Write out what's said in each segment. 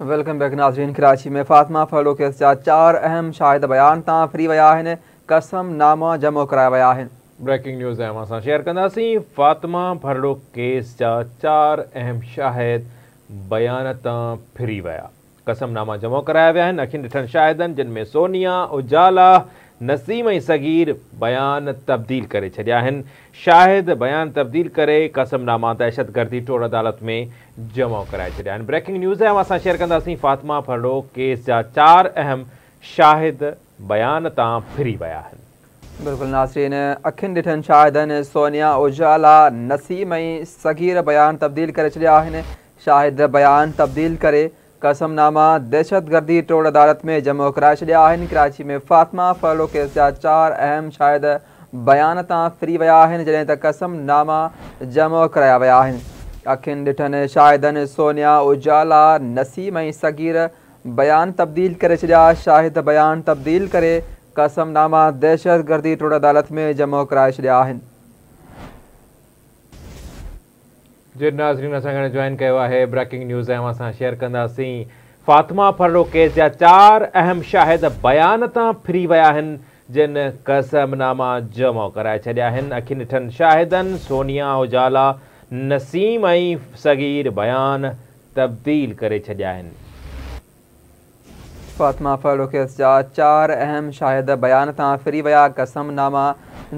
welcome back नाजरीन कराची में फातमा फलो case चार अहम शाहिद बयान तक फ्री विया कसम नामा जमो कराया विया ब्रेकिंग न्यूज़ अहम सां शेयर कंदासीं फातिमा फरड़ो केस जा चार अहम शाहिद बयान तां फ्री विया कसमनामा जमो कराया विया आहिनि अखियुनि शाहिदन जिनमें सोनिया उजाला नसीम सगीर बयान तब्दील करे छॾिया आहिनि शाहिद बयान तब्दील करे कसमनामा दहशतगर्दी टोड़ अदालत में जमा कराए छॾिया आहिनि ब्रेकिंग न्यूज़ अहम असां शेयर कंदासीं फ़ातिमा फरड़ो केस जा चार अहम शाहिद बयान तां फिरी विया आहिनि बिल्कुलु नासरीन अखियुनि ॾिठनि शाहिदनि सोनिया उजाला नसीम ऐं सगीर बयान तब्दील करे छॾिया आहिनि शाहिद बयान तब्दील करे कसमनामा दहशतगर्दी टोड़ अदालत में जमा करा छाया कराची में फ़ातिमा फ़लो केस जा चार अहम शायद बयान तां फिरी विया त कसमनामा जमो कराया विया आहिनि डिठन शाहिदन सोनिया उजाला नसीम ऐं सगीर बयान तब्दील कर छाया शाहिद बयान तब्दील कर कसमनामा दहशतगर्दी टोड़ अदालत में जमो कराए छाया नाज़रीन असां जॉइन कयो आहे ब्रेकिंग न्यूज़ असां शेयर कंदासीं फ़ातिमा केस जा चार अहम शाहिद बयान तां फिरी विया आहिनि जिन कसमनामा जमा कराए छॾिया आहिनि अखियुनि ॾिठनि शाहिदनि सोनिया उजाला नसीम ऐं सगीर बयान तब्दील करे छॾिया आहिनि फ़ातिमा केस जा चार अहम शाहिद बयान तां फिरी विया कसमनामा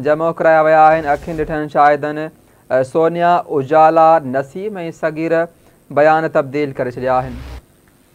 जमा कराया विया आहिनि अखियुनि ॾिठनि शाहिदनि सोनिया उजाला नसीम ऐं सगीर बयान तब्दील करे छॾिया आहिनि